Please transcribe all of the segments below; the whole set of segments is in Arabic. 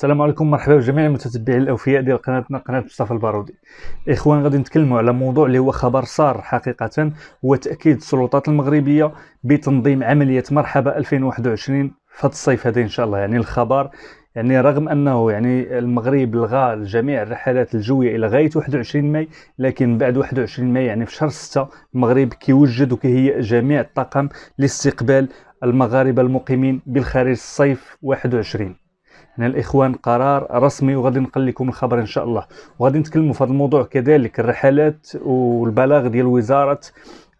السلام عليكم مرحبا بجميع المتتبعين الاوفياء ديال قناتنا قناه مصطفى البارودي اخوان غادي نتكلموا على موضوع اللي هو خبر صار حقيقه هو تاكيد السلطات المغربيه بتنظيم عمليه مرحبا 2021 في هذا الصيف هذا ان شاء الله يعني الخبر يعني رغم انه يعني المغرب لغى جميع الرحلات الجويه الى غايه 21 ماي لكن بعد 21 ماي يعني في شهر 6 المغرب كيوجد وكيهيئ جميع الطاقم لاستقبال المغاربه المقيمين بالخارج الصيف 21 هنا الاخوان قرار رسمي وغادي نقل لكم الخبر ان شاء الله وغادي نتكلموا في هذا الموضوع كذلك الرحلات والبلاغ ديال وزاره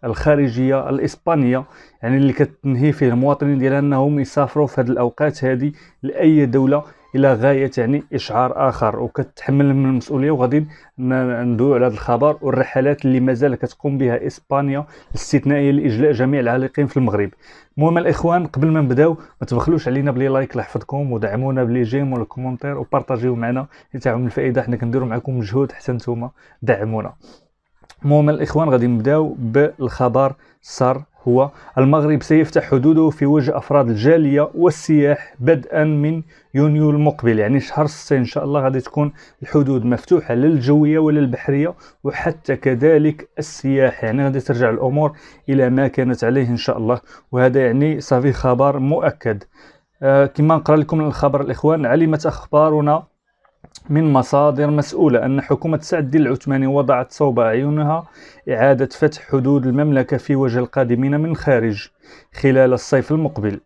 الخارجيه الاسبانيه يعني اللي كتنهي فيه المواطنين ديالها انهم يسافروا في هذه الاوقات هذه لاي دوله الى غايه يعني اشعار اخر وكتحمل من المسؤوليه وغادي ندويو على هذا الخبر والرحلات اللي مازال كتقوم بها اسبانيا الاستثنائيه لاجلاء جميع العالقين في المغرب المهم الاخوان قبل ما نبداو ما تبخلوش علينا بلي لايك الله يحفظكم ودعمونا بلي جيم ولا كومونتير وبارطاجيو معنا لتعم الفائده حنا كنديروا معكم مجهود حتى نتوما دعمونا المهم الاخوان غادي نبداو بالخبر صار هو المغرب سيفتح حدوده في وجه أفراد الجالية والسياح بدءا من يونيو المقبل يعني شهر 6 إن شاء الله غادي تكون الحدود مفتوحة للجوية وللبحرية وحتى كذلك السياح يعني غادي ترجع الأمور إلى ما كانت عليه إن شاء الله وهذا يعني صافي خبر مؤكد آه كما نقرا لكم الخبر الإخوان علمت أخبارنا من مصادر مسؤولة أن حكومة سعد الدين العثماني وضعت صوب أعينها إعادة فتح حدود المملكة في وجه القادمين من الخارج خلال الصيف المقبل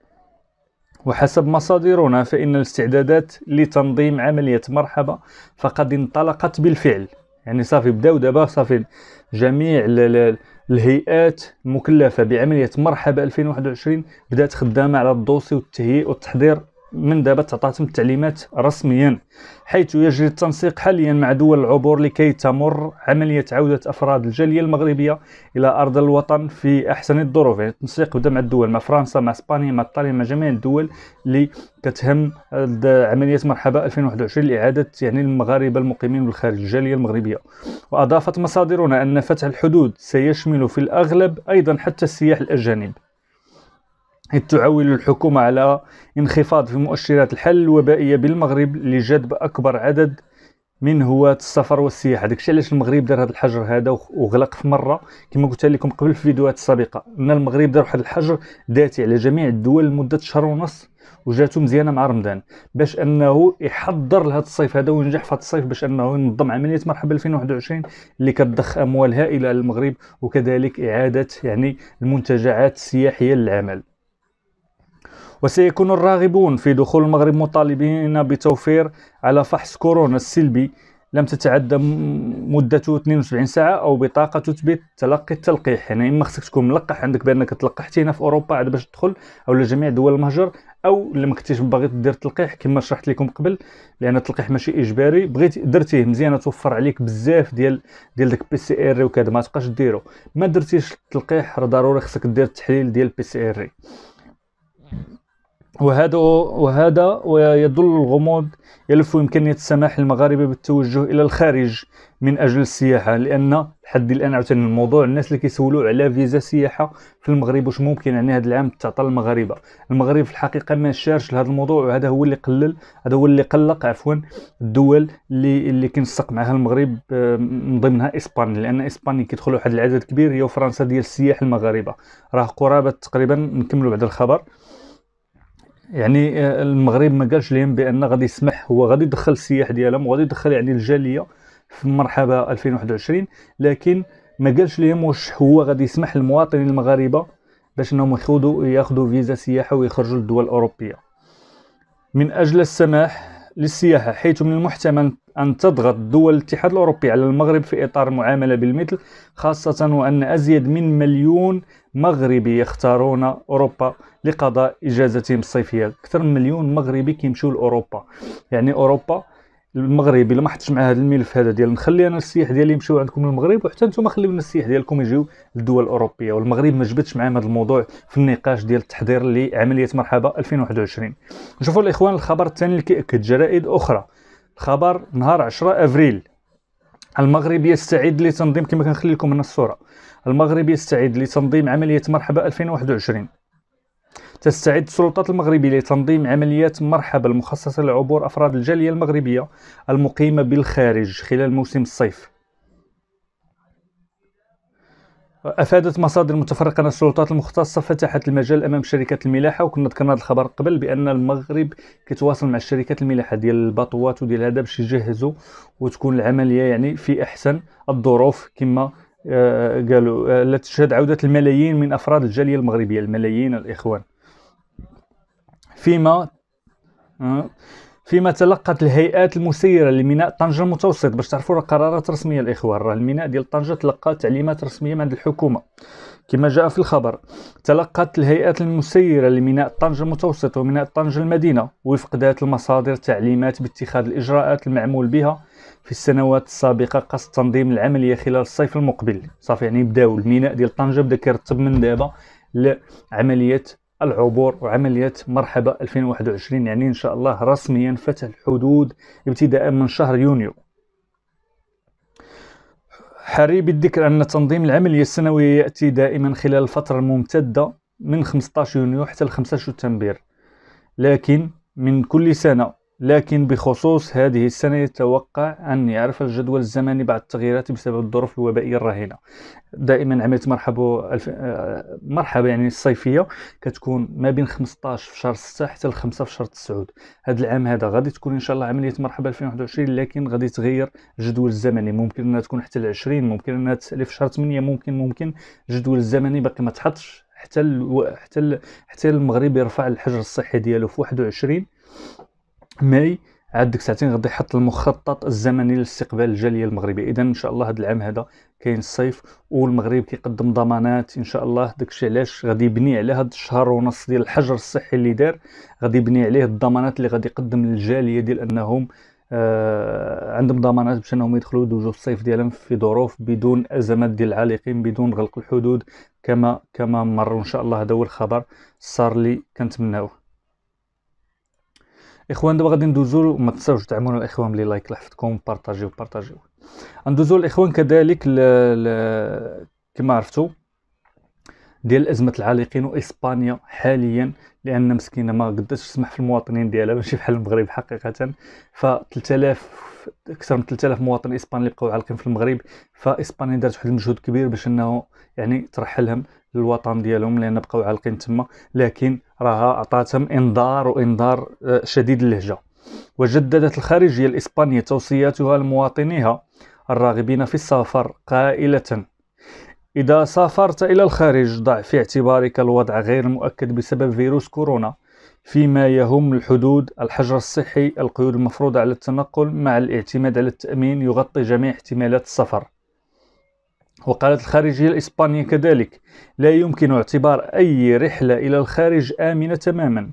وحسب مصادرنا فإن الاستعدادات لتنظيم عملية مرحبا فقد انطلقت بالفعل يعني صافي بداو دابا صافي جميع الهيئات المكلفة بعملية مرحبا 2021 بدأت خدامة على الدوسي والتهيئ والتحضير من دابا تعطاتهم التعليمات رسميا حيث يجري التنسيق حاليا مع دول العبور لكي تمر عملية عودة أفراد الجالية المغربية إلى أرض الوطن في أحسن الظروف يعني التنسيق بدا مع الدول مع فرنسا مع إسبانيا مع إيطاليا مع جميع الدول اللي كتهم عملية مرحبا 2021 لإعادة يعني المغاربة المقيمين بالخارج الجالية المغربية وأضافت مصادرنا أن فتح الحدود سيشمل في الأغلب أيضا حتى السياح الأجانب إذ تعول الحكومة على انخفاض في مؤشرات الحل الوبائية بالمغرب لجذب أكبر عدد من هواة السفر والسياحة داكشي علاش المغرب دار هذا الحجر هذا وغلق في مرة كما قلت لكم قبل في الفيديوهات السابقة أن المغرب دار واحد الحجر ذاتي على جميع الدول لمدة شهر ونص وجاتو مزيانه مع رمضان باش انه يحضر لهذا الصيف هذا وينجح في هذا الصيف باش انه ينظم عمليه مرحبا 2021 اللي كتضخ اموال هائله للمغرب وكذلك اعاده يعني المنتجعات السياحيه للعمل وسيكون الراغبون في دخول المغرب مطالبين بتوفير على فحص كورونا السلبي لم تتعدى مدته 72 ساعه او بطاقه تثبت تلقي التلقيح يعني اما خصك تكون ملقح عندك بانك تلقحتي هنا في اوروبا عاد باش تدخل او لجميع دول المهجر او اللي ما كنتيش باغي دير التلقيح كما شرحت لكم قبل لان التلقيح ماشي اجباري بغيت درتيه مزيان توفر عليك بزاف ديال ديال داك بي سي ار وكذا ما تبقاش ديرو ما درتيش التلقيح راه ضروري خصك دير التحليل ديال بي سي ار وهذا وهذا ويظل الغموض يلف إمكانية السماح للمغاربة بالتوجه إلى الخارج من أجل السياحة لأن لحد الآن عاوتاني الموضوع الناس اللي كيسولوا على فيزا سياحة في المغرب واش ممكن يعني هذا العام تعطى للمغاربة المغرب في الحقيقة ما شارش لهذا الموضوع وهذا هو اللي قلل هذا هو اللي قلق عفوا الدول اللي اللي كينسق معها المغرب آه، من ضمنها إسبانيا لأن إسبانيا كيدخل واحد العدد كبير هي وفرنسا ديال السياح المغاربة راه قرابة تقريبا نكملوا بعد الخبر يعني آه، المغرب ما قالش لهم بان غادي يسمح هو غادي يدخل السياح ديالهم وغادي يدخل يعني الجاليه في مرحبا 2021 لكن ما قالش لهم واش هو غادي يسمح للمواطنين المغاربه باش انهم يخوضوا ياخذوا فيزا سياحه ويخرجوا للدول الاوروبيه من اجل السماح للسياحه حيث من المحتمل أن تضغط دول الاتحاد الأوروبي على المغرب في إطار المعاملة بالمثل خاصة وأن أزيد من مليون مغربي يختارون أوروبا لقضاء إجازتهم الصيفية أكثر من مليون مغربي كيمشيو لأوروبا يعني أوروبا المغربي لما ما حطش مع هذا الملف هذا ديال نخلي انا السياح ديالي يمشيو عندكم للمغرب وحتى نتوما خليو السياح ديالكم يجيو للدول الاوروبيه والمغرب ما جبدش مع هذا الموضوع في النقاش ديال التحضير لعمليه مرحبا 2021 نشوفوا الاخوان الخبر الثاني اللي كياكد جرائد اخرى خبر نهار 10 افريل المغرب يستعد لتنظيم كما كنخلي لكم هنا الصوره المغرب يستعد لتنظيم عمليه مرحبا 2021 تستعد السلطات المغربية لتنظيم عمليات مرحبا المخصصة لعبور أفراد الجالية المغربية المقيمة بالخارج خلال موسم الصيف افادت مصادر متفرقه ان السلطات المختصه فتحت المجال امام شركات الملاحه وكنا ذكرنا هذا الخبر قبل بان المغرب كيتواصل مع الشركات الملاحه ديال الباطوات وديال هذا باش يجهزوا وتكون العمليه يعني في احسن الظروف كما آه، قالوا آه، لا تشهد عوده الملايين من افراد الجاليه المغربيه الملايين الاخوان فيما آه، فيما تلقت الهيئات المسيره لميناء طنجه المتوسط باش تعرفوا راه قرارات رسميه الاخوان راه الميناء ديال طنجه تلقى تعليمات رسميه من عند الحكومه كما جاء في الخبر تلقت الهيئات المسيرة لميناء طنجة المتوسط وميناء طنجة المدينة وفق ذات المصادر تعليمات باتخاذ الإجراءات المعمول بها في السنوات السابقة قصد تنظيم العملية خلال الصيف المقبل صافي يعني بداو الميناء ديال طنجة بدا كيرتب من دابا لعملية العبور وعملية مرحبا 2021 يعني إن شاء الله رسميا فتح الحدود ابتداء من شهر يونيو حري بالذكر أن تنظيم العملية السنوية يأتي دائما خلال الفترة الممتدة من 15 يونيو حتى 5 سبتمبر لكن من كل سنة لكن بخصوص هذه السنة يتوقع أن يعرف الجدول الزمني بعض التغييرات بسبب الظروف الوبائية الراهنة دائما عملية مرحبا الف... مرحبا يعني الصيفية كتكون ما بين 15 في شهر 6 حتى 5 في شهر 9 هذا العام هذا غادي تكون إن شاء الله عملية مرحبا 2021 لكن غادي تغير الجدول الزمني ممكن أنها تكون حتى ل 20 ممكن أنها تسالي في شهر 8 ممكن ممكن الجدول الزمني باقي ما تحطش حتى ال... حتى ال... حتى المغرب يرفع الحجر الصحي ديالو في 21 ماي عاد ديك ساعتين غادي يحط المخطط الزمني لاستقبال الجاليه المغربيه اذا ان شاء الله هذا العام هذا كاين الصيف والمغرب كيقدم ضمانات ان شاء الله داكشي علاش غادي يبني على هاد الشهر ونص ديال الحجر الصحي اللي دار غادي يبني عليه الضمانات اللي غادي يقدم للجاليه ديال انهم آه عندهم ضمانات باش انهم يدخلوا دوجو الصيف ديالهم في ظروف بدون ازمات ديال العالقين بدون غلق الحدود كما كما مر ان شاء الله هذا هو الخبر صار لي كنتمناوه اخوان دابا غادي ندوزو ما تنساوش تدعمونا الاخوان بلي لايك لحفتكم بارطاجيو بارطاجيو ندوزو الاخوان كذلك ل... ل... كما عرفتو ديال ازمه العالقين واسبانيا حاليا لان مسكينه ما قدرتش تسمح في المواطنين ديالها ماشي بحال المغرب حقيقه ف 3000 اكثر من 3000 مواطن اسباني اللي بقاو عالقين في المغرب فاسبانيا دارت واحد المجهود كبير باش انه يعني ترحلهم للوطن ديالهم لان بقاو عالقين تما لكن راها عطاتهم انذار وانذار آه، شديد اللهجه وجددت الخارجيه الاسبانيه توصياتها لمواطنيها الراغبين في السفر قائله اذا سافرت الى الخارج ضع في اعتبارك الوضع غير مؤكد بسبب فيروس كورونا فيما يهم الحدود الحجر الصحي القيود المفروضه على التنقل مع الاعتماد على التامين يغطي جميع احتمالات السفر وقالت الخارجية الإسبانية كذلك لا يمكن اعتبار أي رحلة إلى الخارج آمنة تماما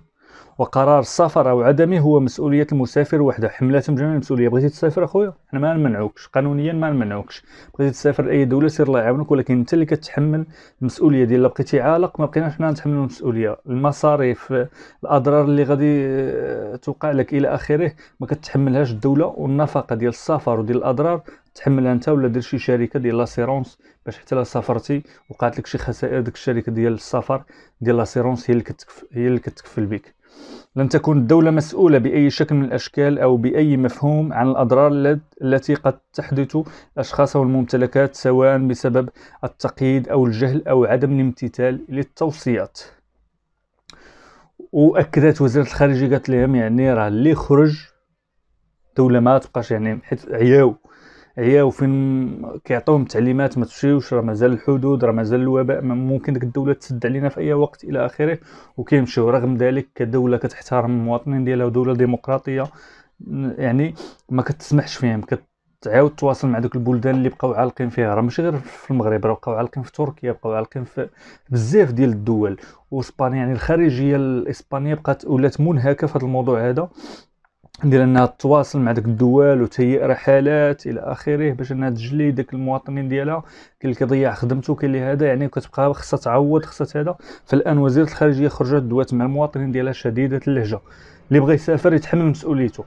وقرار السفر أو عدمه هو مسؤولية المسافر وحده حملتهم جميع المسؤولية بغيتي تسافر أخويا حنا ما نمنعوكش قانونيا ما نمنعوكش بغيتي تسافر لأي دولة سير الله يعاونك ولكن أنت اللي كتحمل المسؤولية ديال بقيتي عالق ما بقيناش حنا نتحملوا المسؤولية المصاريف الأضرار اللي غادي آه، توقع لك إلى آخره ما كتحملهاش الدولة والنفقة ديال السفر وديال الأضرار تحمل انت ولا دير شي شركه ديال لاسيرونس باش حتى لا سافرتي وقعت لك شي خسائر ديك الشركه ديال السفر ديال لاسيرونس هي اللي كتكفل هي اللي كتكفل بك لن تكون الدولة مسؤولة بأي شكل من الأشكال أو بأي مفهوم عن الأضرار التي قد تحدث الاشخاص أو الممتلكات سواء بسبب التقييد أو الجهل أو عدم الامتثال للتوصيات وأكدت وزارة الخارجية قالت لهم يعني راه اللي خرج دولة ما تبقاش يعني حيت عياو هي وفين كيعطيوهم التعليمات ما تمشيوش راه مازال الحدود راه مازال الوباء ممكن ديك الدوله تسد علينا في اي وقت الى اخره وكيمشيو رغم ذلك كدوله كتحترم المواطنين ديالها ودوله ديمقراطيه يعني ما كتسمحش فيهم كتعاود تواصل مع دوك البلدان اللي بقاو عالقين فيها راه ماشي غير في المغرب راه بقاو عالقين في تركيا بقاو عالقين في بزاف ديال الدول واسبانيا يعني الخارجيه الاسبانيه بقات ولات منهكه في هذا الموضوع هذا ندير انها تتواصل مع داك الدول وتهيئ رحلات الى اخره باش انها تجلي داك المواطنين ديالها كاين اللي كيضيع خدمته كاين اللي هذا يعني كتبقى خصها تعوض خصها هذا فالان وزيره الخارجيه خرجت دوات مع المواطنين ديالها شديده اللهجه اللي بغى يسافر يتحمل مسؤوليته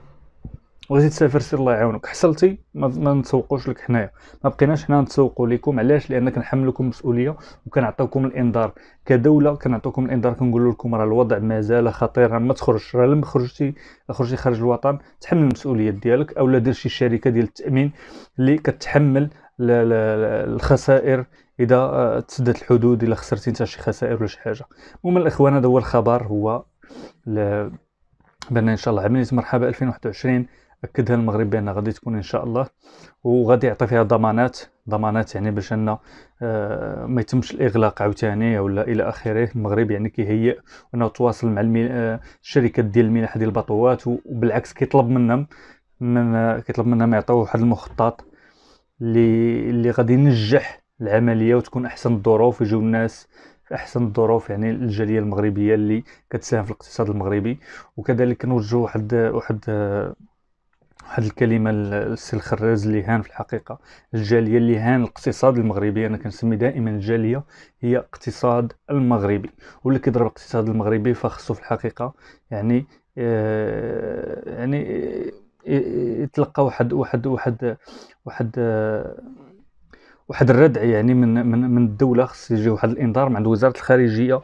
بغيتي تسافر سير الله يعاونك حصلتي ما, ما نسوقوش لك حنايا ما بقيناش حنا نتسوقوا لكم علاش لان كنحملكم مسؤوليه وكنعطيكم الانذار كدوله كنعطيكم الانذار كنقولوا لكم راه الوضع مازال خطير ما تخرجش راه لما خرجتي خرجتي خارج الوطن تحمل المسؤوليه ديالك اولا دير شي شركه ديال التامين اللي كتحمل الخسائر اذا آه، تسدت الحدود الا خسرتي انت شي خسائر ولا شي حاجه المهم الاخوان هذا هو الخبر هو بان ان شاء الله عمليه مرحبا 2021 اكدها المغرب بانها غادي تكون ان شاء الله وغادي يعطي فيها ضمانات ضمانات يعني باش ان آه ما يتمش الاغلاق عاوتاني ولا الى اخره المغرب يعني كيهيئ انه تواصل مع آه الشركات ديال الملاحه ديال البطوات وبالعكس كيطلب منهم من كيطلب منهم يعطيو واحد المخطط اللي اللي غادي ينجح العمليه وتكون احسن الظروف يجيو الناس في احسن الظروف يعني الجاليه المغربيه اللي كتساهم في الاقتصاد المغربي وكذلك نوجه واحد واحد آه، واحد الكلمه السي الخراز اللي هان في الحقيقه الجاليه اللي هان الاقتصاد المغربي انا كنسمي دائما الجاليه هي اقتصاد المغربي واللي كيضرب الاقتصاد المغربي فخصو في الحقيقه يعني آه يعني آه، يتلقى واحد واحد واحد واحد آه، واحد الردع يعني من من من الدوله خص يجي واحد الانذار من عند وزاره الخارجيه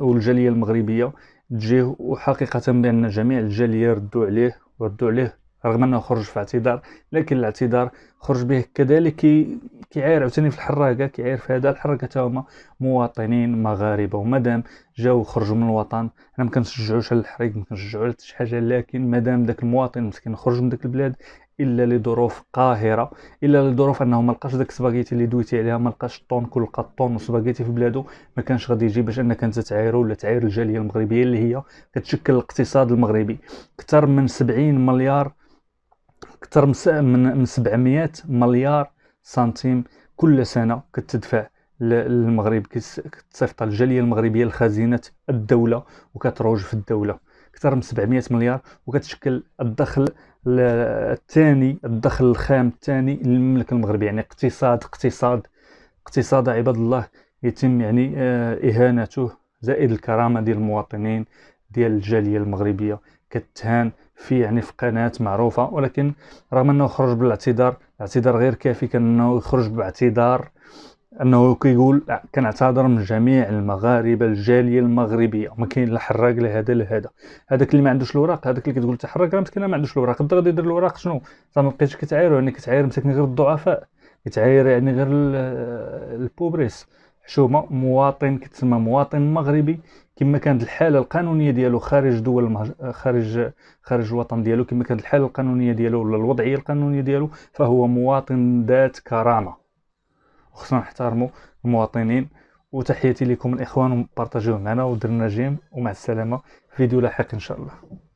والجاليه المغربيه تجيه وحقيقه بان جميع الجاليه ردوا عليه ردوا عليه رغم انه خرج في اعتذار لكن الاعتذار خرج به كذلك كيعاير عاوتاني في الحراقه كيعاير في هذا الحركه حتى هما مواطنين مغاربه ومادام جاو خرجوا من الوطن انا ما كنشجعوش على الحريق ما كنشجعوش على شي حاجه لكن مادام داك المواطن مسكين خرج من داك البلاد الا لظروف قاهره الا لظروف انه ما لقاش داك السباغيتي اللي دويتي عليها ما لقاش الطون كل لقى الطون وسباغيتي في بلادو ما كانش غادي يجي باش انك انت تعايرو ولا تعاير الجاليه المغربيه اللي هي كتشكل الاقتصاد المغربي اكثر من 70 مليار اكثر من 700 مليار سنتيم كل سنه كتدفع للمغرب كتصيفط الجاليه المغربيه لخزينه الدوله وكتروج في الدوله اكثر من 700 مليار وكتشكل الدخل الثاني الدخل الخام الثاني للمملكه المغربيه يعني اقتصاد اقتصاد اقتصاد عباد الله يتم يعني آه، اهانته زائد الكرامه ديال المواطنين ديال الجاليه المغربيه كتهان في يعني في قناه معروفه ولكن رغم انه خرج بالاعتذار اعتذار غير كافي كان انه يخرج باعتذار انه كيقول كنعتذر من جميع المغاربه الجاليه المغربيه ما كاين لا حراق لا هذا لا هذا هذاك اللي ما عندوش الوراق هذاك اللي كتقول تحرق راه مسكين ما عندوش الوراق غادي يدير الوراق شنو ما بقيتش كتعايروا يعني كتعاير مسكين غير الضعفاء كتعاير يعني غير البوبريس حشومه مواطن كتسمى مواطن مغربي كما كانت الحاله القانونيه ديالو خارج دول المهج... خارج خارج الوطن ديالو كما كانت الحاله القانونيه ديالو ولا الوضعيه القانونيه ديالو فهو مواطن ذات كرامه وخصنا نحترموا المواطنين وتحياتي لكم الاخوان وبارطاجيوه معنا ودرنا جيم ومع السلامه فيديو لاحق ان شاء الله